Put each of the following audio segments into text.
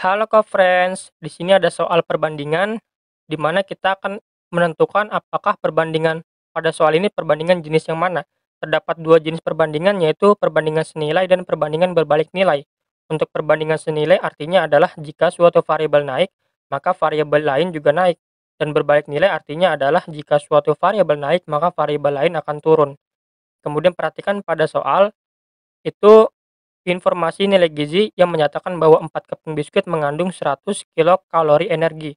Halo co-friends, di sini ada soal perbandingan di mana kita akan menentukan apakah perbandingan pada soal ini perbandingan jenis yang mana. Terdapat dua jenis perbandingan yaitu perbandingan senilai dan perbandingan berbalik nilai. Untuk perbandingan senilai artinya adalah jika suatu variabel naik, maka variabel lain juga naik. Dan berbalik nilai artinya adalah jika suatu variabel naik, maka variabel lain akan turun. Kemudian perhatikan pada soal itu informasi nilai gizi yang menyatakan bahwa 4 keping biskuit mengandung 100 kilokalori energi.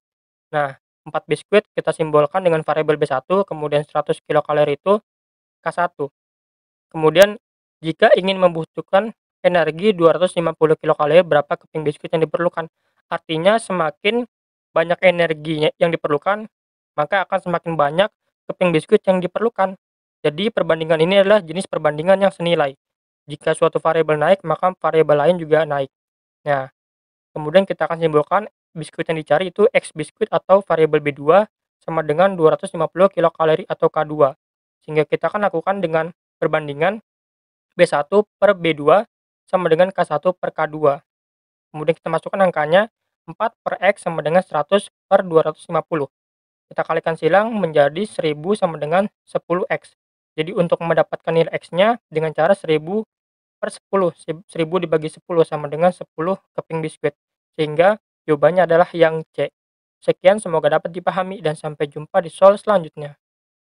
Nah, 4 biskuit kita simbolkan dengan variabel B1, kemudian 100 kilokalori itu K1. Kemudian, jika ingin membutuhkan energi 250 kilokalori, berapa keping biskuit yang diperlukan? Artinya, semakin banyak energi yang diperlukan, maka akan semakin banyak keping biskuit yang diperlukan. Jadi, perbandingan ini adalah jenis perbandingan yang senilai. Jika suatu variabel naik, maka variabel lain juga naik. Nah, kemudian kita akan simpulkan biskuit yang dicari itu X biskuit atau variabel B2 sama dengan 250 kilokalori atau K2. Sehingga kita akan lakukan dengan perbandingan B1 per B2 sama dengan K1 per K2. Kemudian kita masukkan angkanya 4 per X sama dengan 100 per 250. Kita kalikan silang menjadi 1000 sama dengan 10X. Jadi untuk mendapatkan nilai X-nya dengan cara 1000 per 10. 1000 dibagi 10 sama dengan 10 keping biskuit. Sehingga jawabannya adalah yang C. Sekian semoga dapat dipahami dan sampai jumpa di soal selanjutnya.